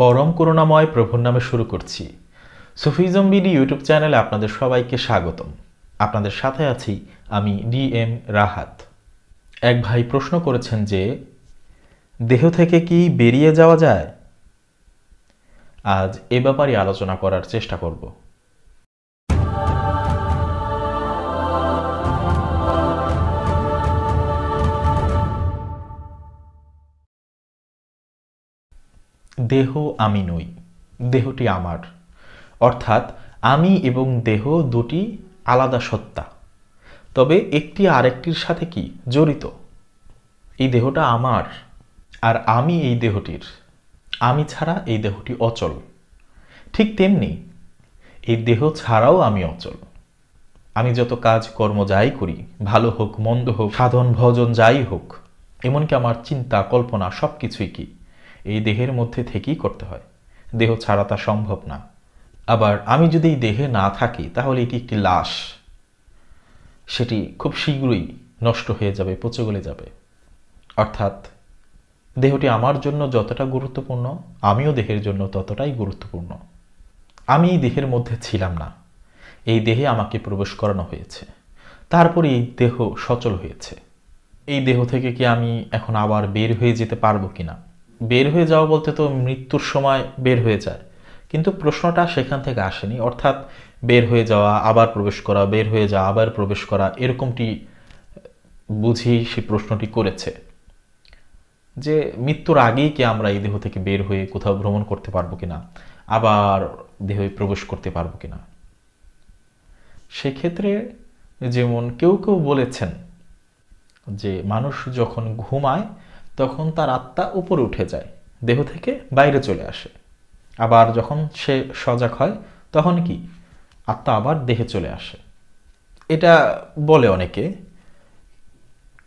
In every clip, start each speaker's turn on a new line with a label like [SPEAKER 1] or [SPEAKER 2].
[SPEAKER 1] পরম করুণাময় প্রভুর নামে শুরু করছি সুফিজম বিডি ইউটিউব চ্যানেলে আপনাদের সবাইকে স্বাগতম আপনাদের সাথে আছি আমি ডি এম রাহাত এক ভাই প্রশ্ন করেছেন যে দেহ থেকে কি বেরিয়ে যাওয়া যায় আজ এ ব্যাপারে আলোচনা করার চেষ্টা করব দেহ আমি নই দেহটি আমার অর্থাৎ আমি এবং দেহ দুটি আলাদা সত্তা তবে একটি আরেকটির সাথে কি জড়িত এই দেহটা আমার আর আমি এই দেহটির আমি ছাড়া এই দেহটি অচল ঠিক তেমনি এই দেহ ছাড়াও আমি অচল আমি যত কাজ কর্ম যাই করি ভালো হোক মন্দ হোক সাধন ভজন যাই হোক এমনকি আমার চিন্তা কল্পনা সব কিছুই কি এই দেহের মধ্যে থেকেই করতে হয় দেহ ছাড়া তা সম্ভব না আবার আমি যদি এই দেহে না থাকি তাহলে এটি একটি লাশ সেটি খুব শীঘ্রই নষ্ট হয়ে যাবে পচে গলে যাবে অর্থাৎ দেহটি আমার জন্য যতটা গুরুত্বপূর্ণ আমিও দেহের জন্য ততটাই গুরুত্বপূর্ণ আমি এই দেহের মধ্যে ছিলাম না এই দেহে আমাকে প্রবেশ করানো হয়েছে তারপরে এই দেহ সচল হয়েছে এই দেহ থেকে কি আমি এখন আবার বের হয়ে যেতে পারবো কিনা বের হয়ে যাওয়া বলতে তো মৃত্যুর সময় বের হয়ে যায় কিন্তু প্রশ্নটা সেখান থেকে আসেনি অর্থাৎ বের হয়ে যাওয়া আবার প্রবেশ করা বের হয়ে যাওয়া আবার প্রবেশ করা এরকমটি বুঝি সে প্রশ্নটি করেছে যে মৃত্যুর আগেই কি আমরা এই দেহ থেকে বের হয়ে কোথাও ভ্রমণ করতে পারবো কিনা আবার দেহে প্রবেশ করতে পারবো কিনা সেক্ষেত্রে যেমন কেউ কেউ বলেছেন যে মানুষ যখন ঘুমায় তখন তার আত্মা উপরে উঠে যায় দেহ থেকে বাইরে চলে আসে আবার যখন সে সজাগ হয় তখন কি আত্মা আবার দেহে চলে আসে এটা বলে অনেকে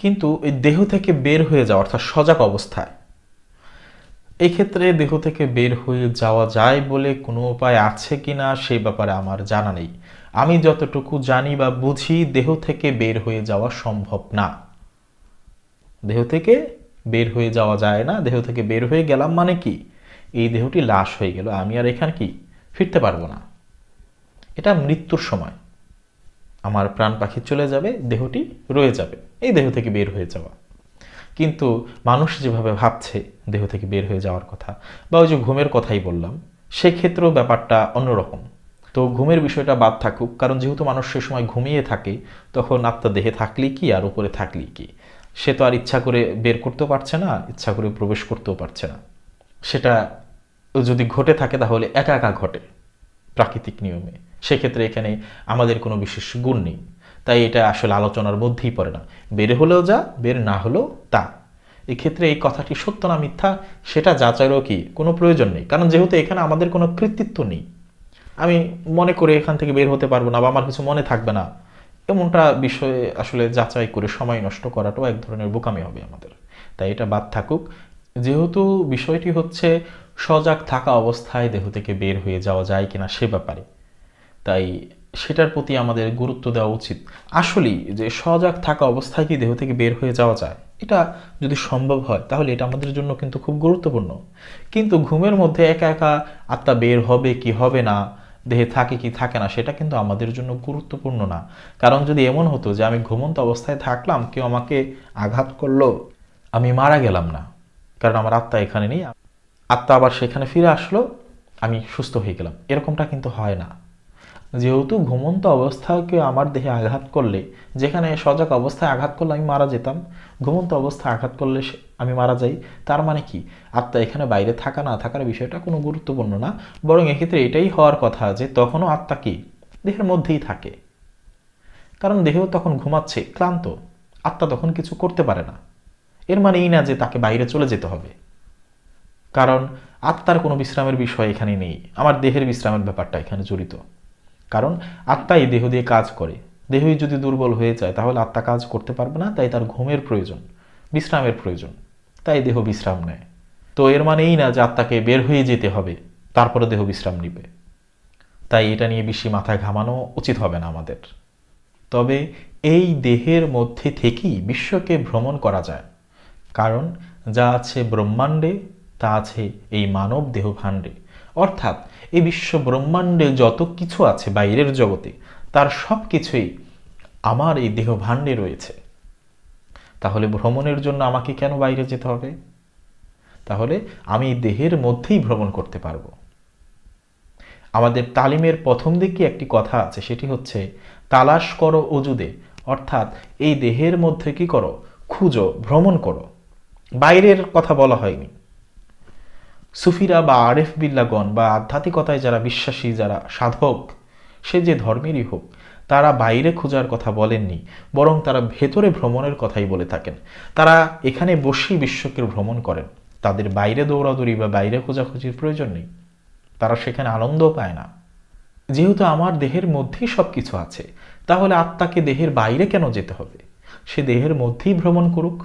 [SPEAKER 1] কিন্তু এই দেহ থেকে বের হয়ে যাওয়া অর্থাৎ সজাগ অবস্থায় এক্ষেত্রে দেহ থেকে বের হয়ে যাওয়া যায় বলে কোনো উপায় আছে কি না সেই ব্যাপারে আমার জানা নেই আমি যতটুকু জানি বা বুঝি দেহ থেকে বের হয়ে যাওয়া সম্ভব না দেহ থেকে বের হয়ে যাওয়া যায় না দেহ থেকে বের হয়ে গেলাম মানে কি এই দেহটি লাশ হয়ে গেল আমি আর এখানে কি ফিরতে পারবো না এটা মৃত্যুর সময় আমার প্রাণ পাখি চলে যাবে দেহটি রয়ে যাবে এই দেহ থেকে বের হয়ে যাওয়া কিন্তু মানুষ যেভাবে ভাবছে দেহ থেকে বের হয়ে যাওয়ার কথা বা ওই যে ঘুমের কথাই বললাম সেক্ষেত্রেও ব্যাপারটা অন্যরকম তো ঘুমের বিষয়টা বাদ থাকুক কারণ যেহেতু মানুষ সে সময় ঘুমিয়ে থাকে তখন আত্মা দেহে থাকলেই কি আর উপরে থাকলেই কি সে তো আর ইচ্ছা করে বের করতেও পারছে না ইচ্ছা করে প্রবেশ করতেও পারছে না সেটা যদি ঘটে থাকে তাহলে একা একা ঘটে প্রাকৃতিক নিয়মে সেক্ষেত্রে এখানে আমাদের কোনো বিশেষ গুণ নেই তাই এটা আসলে আলোচনার মধ্যেই পড়ে না বের হলেও যা বের না হলেও তা এক্ষেত্রে এই কথাটি সত্য না মিথ্যা সেটা যাচাইরও কি কোনো প্রয়োজন নেই কারণ যেহেতু এখানে আমাদের কোনো কৃতিত্ব নেই আমি মনে করে এখান থেকে বের হতে পারবো না বা আমার কিছু মনে থাকবে না এমনটা বিষয়ে আসলে যাচাই করে সময় নষ্ট করাটাও এক ধরনের বোকামি হবে আমাদের তাই এটা বাদ থাকুক যেহেতু বিষয়টি হচ্ছে সজাগ থাকা অবস্থায় দেহ থেকে বের হয়ে যাওয়া যায় কিনা সে ব্যাপারে তাই সেটার প্রতি আমাদের গুরুত্ব দেওয়া উচিত আসলেই যে সজাগ থাকা অবস্থায় কি দেহ থেকে বের হয়ে যাওয়া যায় এটা যদি সম্ভব হয় তাহলে এটা আমাদের জন্য কিন্তু খুব গুরুত্বপূর্ণ কিন্তু ঘুমের মধ্যে একা একা আত্মা বের হবে কি হবে না দেহে থাকে কি থাকে না সেটা কিন্তু আমাদের জন্য গুরুত্বপূর্ণ না কারণ যদি এমন হতো যে আমি ঘুমন্ত অবস্থায় থাকলাম কেউ আমাকে আঘাত করলো আমি মারা গেলাম না কারণ আমার আত্মা এখানে নেই আত্মা আবার সেখানে ফিরে আসলো আমি সুস্থ হয়ে গেলাম এরকমটা কিন্তু হয় না যেহেতু ঘুমন্ত কেউ আমার দেহে আঘাত করলে যেখানে সজাগ অবস্থায় আঘাত করলে আমি মারা যেতাম ঘুমন্ত অবস্থায় আঘাত করলে আমি মারা যাই তার মানে কি আত্মা এখানে বাইরে থাকা না থাকার বিষয়টা কোনো গুরুত্বপূর্ণ না বরং এক্ষেত্রে এটাই হওয়ার কথা যে তখনও আত্মা কি দেহের মধ্যেই থাকে কারণ দেহেও তখন ঘুমাচ্ছে ক্লান্ত আত্মা তখন কিছু করতে পারে না এর মানে এই না যে তাকে বাইরে চলে যেতে হবে কারণ আত্মার কোনো বিশ্রামের বিষয় এখানে নেই আমার দেহের বিশ্রামের ব্যাপারটা এখানে জড়িত কারণ আত্মাই দেহ দিয়ে কাজ করে দেহই যদি দুর্বল হয়ে যায় তাহলে আত্মা কাজ করতে পারবে না তাই তার ঘুমের প্রয়োজন বিশ্রামের প্রয়োজন তাই দেহ বিশ্রাম নেয় তো এর মানে এই না যে আত্মাকে বের হয়ে যেতে হবে তারপরে দেহ বিশ্রাম নিবে তাই এটা নিয়ে বেশি মাথা ঘামানো উচিত হবে না আমাদের তবে এই দেহের মধ্যে থেকেই বিশ্বকে ভ্রমণ করা যায় কারণ যা আছে ব্রহ্মাণ্ডে তা আছে এই মানব দেহ ভাণ্ডে অর্থাৎ এই বিশ্ব ব্রহ্মাণ্ডে যত কিছু আছে বাইরের জগতে তার সব কিছুই আমার এই দেহ ভাণ্ডে রয়েছে তাহলে ভ্রমণের জন্য আমাকে কেন বাইরে যেতে হবে তাহলে আমি দেহের মধ্যেই ভ্রমণ করতে পারব আমাদের তালিমের প্রথম দিকে একটি কথা আছে সেটি হচ্ছে তালাশ করো অজুদে অর্থাৎ এই দেহের মধ্যে কি করো খুঁজো ভ্রমণ করো বাইরের কথা বলা হয়নি সুফিরা বা আরেফ বিল্লাগণ বা আধ্যাত্মিকতায় যারা বিশ্বাসী যারা সাধক সে যে ধর্মেরই হোক তারা বাইরে খোঁজার কথা বলেননি বরং তারা ভেতরে ভ্রমণের কথাই বলে থাকেন তারা এখানে বসেই বিশ্বকে ভ্রমণ করেন তাদের বাইরে দৌড়াদৌড়ি বা বাইরে খোঁজাখুঁজির প্রয়োজন নেই তারা সেখানে আনন্দ পায় না যেহেতু আমার দেহের মধ্যেই সব কিছু আছে তাহলে আত্মাকে দেহের বাইরে কেন যেতে হবে সে দেহের মধ্যেই ভ্রমণ করুক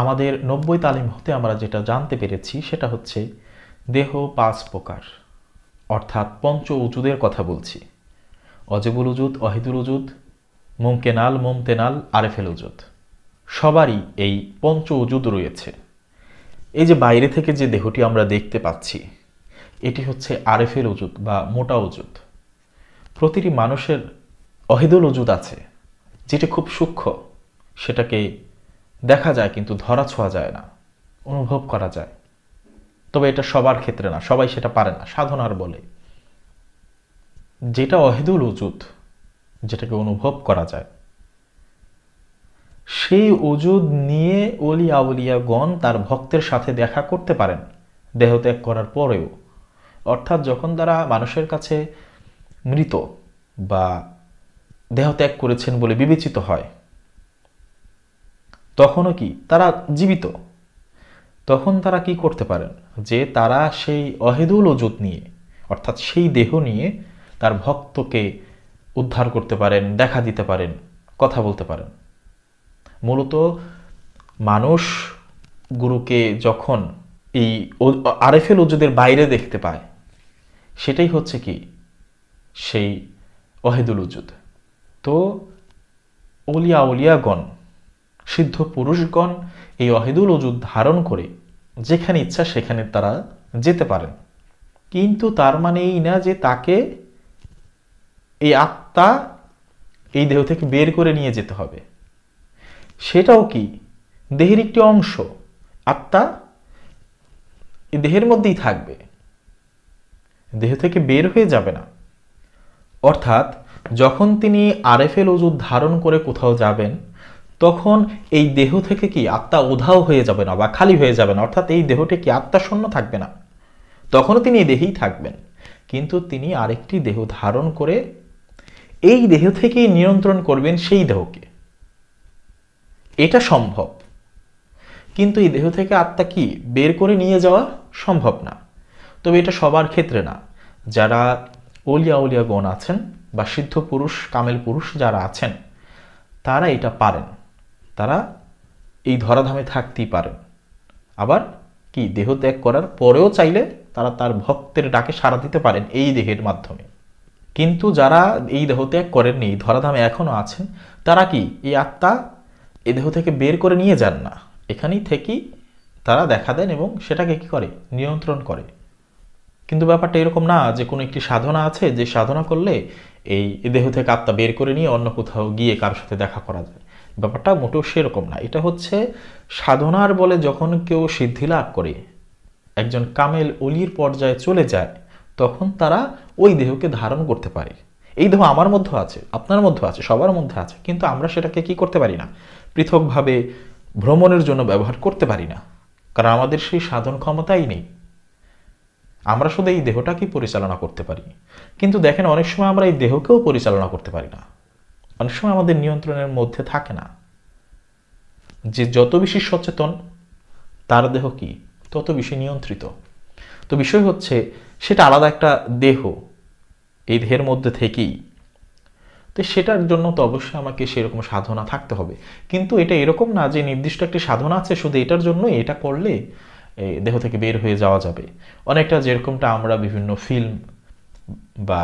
[SPEAKER 1] আমাদের নব্বই তালিম হতে আমরা যেটা জানতে পেরেছি সেটা হচ্ছে দেহ পাঁচ প্রকার অর্থাৎ পঞ্চ উঁচুদের কথা বলছি অজেবুল উজুত অহিদুল উজুদ মুমকেনাল মুমতেনাল আরেফেল উজুত সবারই এই পঞ্চ উজুদ রয়েছে এই যে বাইরে থেকে যে দেহটি আমরা দেখতে পাচ্ছি এটি হচ্ছে আরেফের উজুত বা মোটা উজুত প্রতিটি মানুষের অহিদুল উজুত আছে যেটি খুব সূক্ষ্ম সেটাকে দেখা যায় কিন্তু ধরা ছোঁয়া যায় না অনুভব করা যায় তবে এটা সবার ক্ষেত্রে না সবাই সেটা পারে না সাধনার বলে যেটা অহেদুল ওজুদ যেটাকে অনুভব করা যায় সেই ওজুদ নিয়ে অলি আউলিয়াগণ তার ভক্তের সাথে দেখা করতে পারেন দেহত্যাগ করার পরেও অর্থাৎ যখন তারা মানুষের কাছে মৃত বা দেহত্যাগ করেছেন বলে বিবেচিত হয় তখনও কি তারা জীবিত তখন তারা কি করতে পারেন যে তারা সেই অহেদুল ওজুদ নিয়ে অর্থাৎ সেই দেহ নিয়ে তার ভক্তকে উদ্ধার করতে পারেন দেখা দিতে পারেন কথা বলতে পারেন মূলত মানুষ গুরুকে যখন এই আরেফেল ওজুদের বাইরে দেখতে পায় সেটাই হচ্ছে কি সেই অহেদুল উজুদ তো অলিয়া অলিয়াগণ সিদ্ধ পুরুষগণ এই অহেদুল উজুদ ধারণ করে যেখানে ইচ্ছা সেখানে তারা যেতে পারেন কিন্তু তার মানে এই না যে তাকে এই আত্মা এই দেহ থেকে বের করে নিয়ে যেতে হবে সেটাও কি দেহের একটি অংশ আত্মা এই দেহের মধ্যেই থাকবে দেহ থেকে বের হয়ে যাবে না অর্থাৎ যখন তিনি আরএফএল ওজুদ ধারণ করে কোথাও যাবেন তখন এই দেহ থেকে কি আত্মা উধাও হয়ে যাবে না বা খালি হয়ে যাবে না অর্থাৎ এই দেহটি কি আত্মা শূন্য থাকবে না তখনও তিনি এই দেহেই থাকবেন কিন্তু তিনি আরেকটি দেহ ধারণ করে এই দেহ থেকেই নিয়ন্ত্রণ করবেন সেই দেহকে এটা সম্ভব কিন্তু এই দেহ থেকে আত্মা কি বের করে নিয়ে যাওয়া সম্ভব না তবে এটা সবার ক্ষেত্রে না যারা অলিয়া অলিয়া গণ আছেন বা সিদ্ধ পুরুষ কামেল পুরুষ যারা আছেন তারা এটা পারেন তারা এই ধরাধামে থাকতেই পারেন আবার কি দেহ ত্যাগ করার পরেও চাইলে তারা তার ভক্তের ডাকে সাড়া দিতে পারেন এই দেহের মাধ্যমে কিন্তু যারা এই ত্যাগ করেননি ধরাধামে এখনও আছেন তারা কি এই আত্মা এ দেহ থেকে বের করে নিয়ে যান না এখানেই থেকেই তারা দেখা দেন এবং সেটাকে কি করে নিয়ন্ত্রণ করে কিন্তু ব্যাপারটা এরকম না যে কোনো একটি সাধনা আছে যে সাধনা করলে এই দেহ থেকে আত্মা বের করে নিয়ে অন্য কোথাও গিয়ে কারোর সাথে দেখা করা যায় ব্যাপারটা মোটেও সেরকম না এটা হচ্ছে সাধনার বলে যখন কেউ সিদ্ধি লাভ করে একজন কামেল অলির পর্যায়ে চলে যায় তখন তারা ওই দেহকে ধারণ করতে পারে এই দেহ আমার মধ্যে আছে আপনার মধ্যে আছে সবার মধ্যে আছে কিন্তু আমরা সেটাকে কি করতে পারি না পৃথকভাবে ভ্রমণের জন্য ব্যবহার করতে পারি না কারণ আমাদের সেই সাধন ক্ষমতাই নেই আমরা শুধু এই দেহটাকেই পরিচালনা করতে পারি কিন্তু দেখেন অনেক সময় আমরা এই দেহকেও পরিচালনা করতে পারি না অনেক সময় আমাদের নিয়ন্ত্রণের মধ্যে থাকে না যে যত বেশি সচেতন তার দেহ কি তত বেশি নিয়ন্ত্রিত তো বিষয় হচ্ছে সেটা আলাদা একটা দেহ এই দেহের মধ্যে থেকেই তো সেটার জন্য তো অবশ্যই আমাকে সেরকম সাধনা থাকতে হবে কিন্তু এটা এরকম না যে নির্দিষ্ট একটি সাধনা আছে শুধু এটার জন্যই এটা করলে দেহ থেকে বের হয়ে যাওয়া যাবে অনেকটা যেরকমটা আমরা বিভিন্ন ফিল্ম বা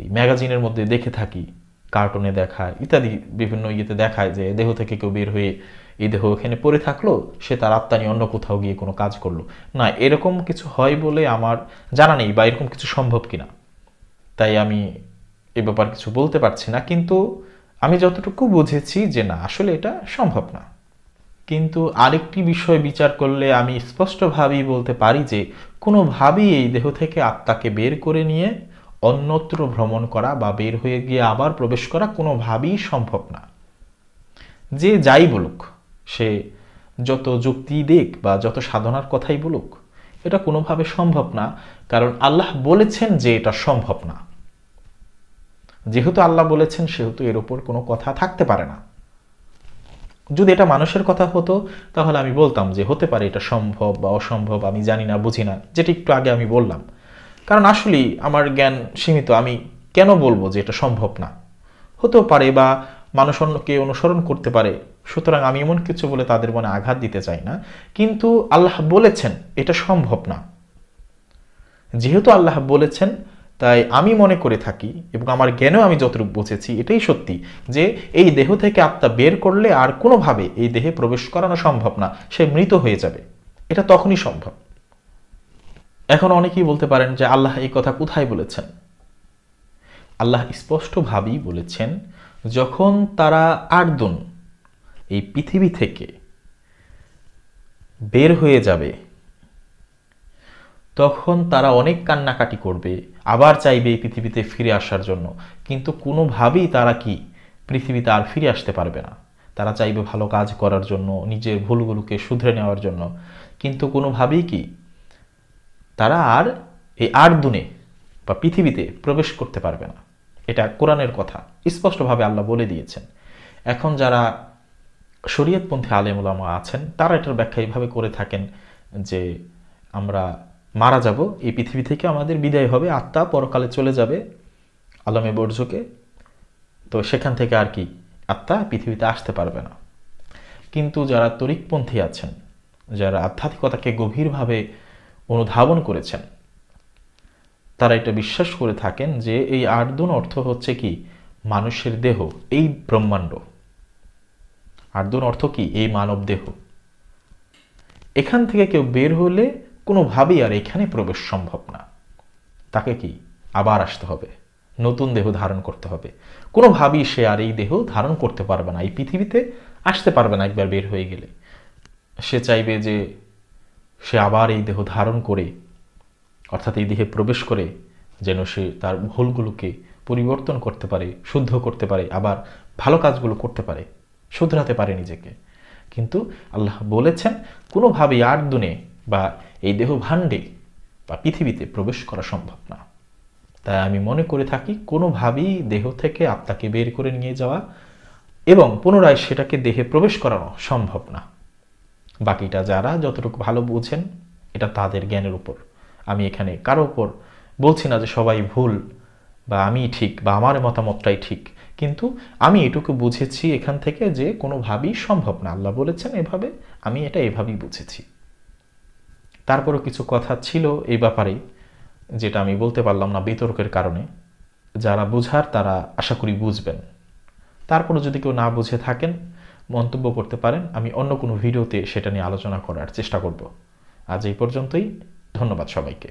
[SPEAKER 1] এই ম্যাগাজিনের মধ্যে দেখে থাকি কার্টুনে দেখায় ইত্যাদি বিভিন্ন ইয়েতে দেখায় যে দেহ থেকে কেউ বের হয়ে এই দেহ এখানে পড়ে থাকলো সে তার আত্মা নিয়ে অন্য কোথাও গিয়ে কোনো কাজ করলো না এরকম কিছু হয় বলে আমার জানা নেই বা এরকম কিছু সম্ভব কিনা তাই আমি এ ব্যাপার কিছু বলতে পারছি না কিন্তু আমি যতটুকু বুঝেছি যে না আসলে এটা সম্ভব না কিন্তু আরেকটি বিষয় বিচার করলে আমি স্পষ্টভাবেই বলতে পারি যে কোনোভাবেই এই দেহ থেকে আত্মাকে বের করে নিয়ে অন্যত্র ভ্রমণ করা বা বের হয়ে গিয়ে আবার প্রবেশ করা কোনোভাবেই সম্ভব না যে যাই বলুক সে যত যুক্তি দিক বা যত সাধনার কথাই বলুক এটা কোনোভাবে সম্ভব না কারণ আল্লাহ বলেছেন যে এটা সম্ভব না যেহেতু আল্লাহ বলেছেন সেহেতু এর ওপর কোনো কথা থাকতে পারে না যদি এটা মানুষের কথা হতো তাহলে আমি বলতাম যে হতে পারে এটা সম্ভব বা অসম্ভব আমি জানি না বুঝি না যেটি একটু আগে আমি বললাম কারণ আসলেই আমার জ্ঞান সীমিত আমি কেন বলবো যে এটা সম্ভব না হতেও পারে বা মানুষ অন্যকে অনুসরণ করতে পারে সুতরাং আমি এমন কিছু বলে তাদের মনে আঘাত দিতে চাই না কিন্তু আল্লাহ বলেছেন এটা সম্ভব না যেহেতু আল্লাহ বলেছেন তাই আমি মনে করে থাকি এবং আমার জ্ঞানেও আমি যতটুকু বুঝেছি এটাই সত্যি যে এই দেহ থেকে আত্মা বের করলে আর কোনোভাবে এই দেহে প্রবেশ করানো সম্ভব না সে মৃত হয়ে যাবে এটা তখনই সম্ভব এখন অনেকেই বলতে পারেন যে আল্লাহ এই কথা কোথায় বলেছেন আল্লাহ স্পষ্টভাবেই বলেছেন যখন তারা আটজন এই পৃথিবী থেকে বের হয়ে যাবে তখন তারা অনেক কান্নাকাটি করবে আবার চাইবে এই পৃথিবীতে ফিরে আসার জন্য কিন্তু কোনোভাবেই তারা কি পৃথিবীতে আর ফিরে আসতে পারবে না তারা চাইবে ভালো কাজ করার জন্য নিজের ভুলগুলোকে শুধরে নেওয়ার জন্য কিন্তু কোনোভাবেই কি তারা আর এই আট দুনে বা পৃথিবীতে প্রবেশ করতে পারবে না এটা কোরআনের কথা স্পষ্টভাবে আল্লাহ বলে দিয়েছেন এখন যারা শরীয়তপন্থী আলেমুলামা আছেন তারা এটার ব্যাখ্যা এইভাবে করে থাকেন যে আমরা মারা যাব এই পৃথিবী থেকে আমাদের বিদায় হবে আত্মা পরকালে চলে যাবে আলমে বর্জকে তো সেখান থেকে আর কি আত্মা পৃথিবীতে আসতে পারবে না কিন্তু যারা তরিকপন্থী আছেন যারা আধ্যাত্মিকতাকে গভীরভাবে অনুধাবন করেছেন তারা এটা বিশ্বাস করে থাকেন যে এই আর্দুন অর্থ হচ্ছে কি মানুষের দেহ এই ব্রহ্মাণ্ড আর্দুন অর্থ কি এই মানব দেহ এখান থেকে কেউ বের হলে কোনোভাবেই আর এখানে প্রবেশ সম্ভব না তাকে কি আবার আসতে হবে নতুন দেহ ধারণ করতে হবে কোনোভাবেই সে আর এই দেহ ধারণ করতে পারবে না এই পৃথিবীতে আসতে পারবে না একবার বের হয়ে গেলে সে চাইবে যে সে আবার এই দেহ ধারণ করে অর্থাৎ এই দেহে প্রবেশ করে যেন সে তার ভুলগুলোকে পরিবর্তন করতে পারে শুদ্ধ করতে পারে আবার ভালো কাজগুলো করতে পারে শুধরাতে পারে নিজেকে কিন্তু আল্লাহ বলেছেন কোনোভাবেই আর দুনে বা এই দেহ ভাণ্ডে বা পৃথিবীতে প্রবেশ করা সম্ভব না তাই আমি মনে করে থাকি কোনোভাবেই দেহ থেকে আত্মাকে বের করে নিয়ে যাওয়া এবং পুনরায় সেটাকে দেহে প্রবেশ করানো সম্ভব না বাকিটা যারা যতটুকু ভালো বুঝেন এটা তাদের জ্ঞানের উপর আমি এখানে কারো ওপর বলছি না যে সবাই ভুল বা আমি ঠিক বা আমার মতামতটাই ঠিক কিন্তু আমি এটুকু বুঝেছি এখান থেকে যে কোনোভাবেই সম্ভব না আল্লাহ বলেছেন এভাবে আমি এটা এভাবেই বুঝেছি তারপরও কিছু কথা ছিল এই ব্যাপারে যেটা আমি বলতে পারলাম না বিতর্কের কারণে যারা বোঝার তারা আশা করি বুঝবেন তারপরও যদি কেউ না বুঝে থাকেন মন্তব্য করতে পারেন আমি অন্য কোনো ভিডিওতে সেটা নিয়ে আলোচনা করার চেষ্টা করব আজ এই পর্যন্তই ধন্যবাদ সবাইকে